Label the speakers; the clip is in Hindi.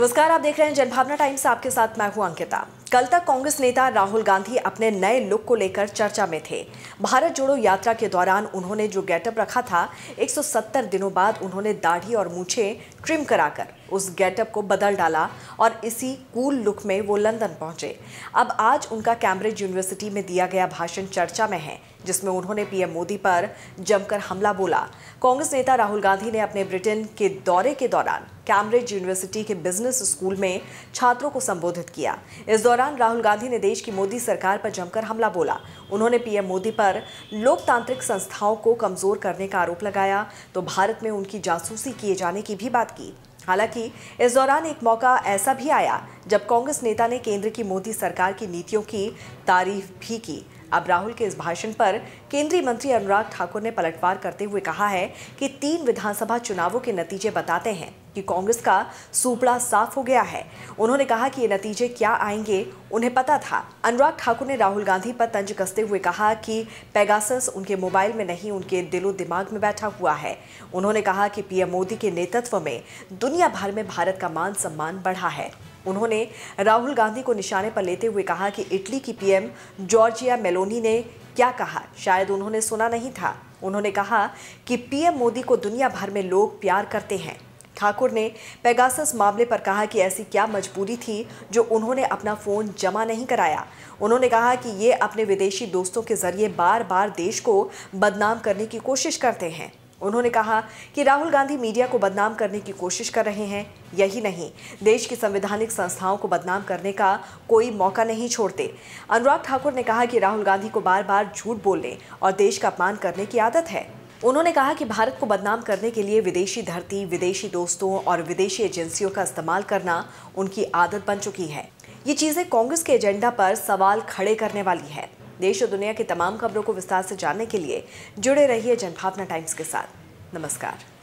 Speaker 1: नमस्कार आप देख रहे हैं जनभावना टाइम्स आपके साथ मैं हूं अंकिता कल तक कांग्रेस नेता राहुल गांधी अपने नए लुक को लेकर चर्चा में थे भारत जोड़ो यात्रा के दौरान उन्होंने जो गेटअप रखा था 170 दिनों बाद उन्होंने दाढ़ी और मूछे ट्रिम कराकर उस गेटअप को बदल डाला और इसी कूल लुक में वो लंदन पहुंचे अब आज उनका कैम्ब्रिज यूनिवर्सिटी में दिया गया भाषण चर्चा में है जिसमें उन्होंने पीएम मोदी पर जमकर हमला बोला कांग्रेस नेता राहुल गांधी ने अपने ब्रिटेन के दौरे के दौरान कैम्ब्रिज यूनिवर्सिटी के बिजनेस स्कूल में छात्रों को संबोधित किया इस दौरान दौरान राहुल गांधी ने देश की मोदी सरकार पर जमकर हमला बोला उन्होंने पीएम मोदी पर लोकतांत्रिक संस्थाओं को कमजोर करने का आरोप लगाया तो भारत में उनकी जासूसी किए जाने की भी बात की हालांकि इस दौरान एक मौका ऐसा भी आया जब कांग्रेस नेता ने केंद्र की मोदी सरकार की नीतियों की तारीफ भी की अब राहुल के इस भाषण पर केंद्रीय मंत्री अनुराग ठाकुर ने पलटवार करते हुए कहा है कि तीन विधानसभा चुनावों के नतीजे बताते हैं कि कांग्रेस का सूपड़ा साफ हो गया है उन्होंने कहा कि ये नतीजे क्या आएंगे उन्हें पता था अनुराग ठाकुर ने राहुल गांधी पर तंज कसते हुए कहा कि पैगास उनके मोबाइल में नहीं उनके दिलो दिमाग में बैठा हुआ है उन्होंने कहा कि पीएम मोदी के नेतृत्व में दुनिया भर में भारत का मान सम्मान बढ़ा है उन्होंने राहुल गांधी को निशाने पर लेते हुए कहा कि इटली की पीएम जॉर्जिया मेलोनी ने क्या कहा शायद उन्होंने सुना नहीं था उन्होंने कहा कि पीएम मोदी को दुनिया भर में लोग प्यार करते हैं ठाकुर ने पेगासस मामले पर कहा कि ऐसी क्या मजबूरी थी जो उन्होंने अपना फ़ोन जमा नहीं कराया उन्होंने कहा कि ये अपने विदेशी दोस्तों के जरिए बार बार देश को बदनाम करने की कोशिश करते हैं उन्होंने कहा कि राहुल गांधी मीडिया को बदनाम करने की कोशिश कर रहे हैं यही नहीं देश की संवैधानिक संस्थाओं को बदनाम करने का कोई मौका नहीं छोड़ते अनुराग ठाकुर ने कहा कि राहुल गांधी को बार बार झूठ बोलने और देश का अपमान करने की आदत है उन्होंने कहा कि भारत को बदनाम करने के लिए विदेशी धरती विदेशी दोस्तों और विदेशी एजेंसियों का इस्तेमाल करना उनकी आदत बन चुकी है ये चीज़ें कांग्रेस के एजेंडा पर सवाल खड़े करने वाली है देश और दुनिया की तमाम खबरों को विस्तार से जानने के लिए जुड़े रहिए जनभावना टाइम्स के साथ नमस्कार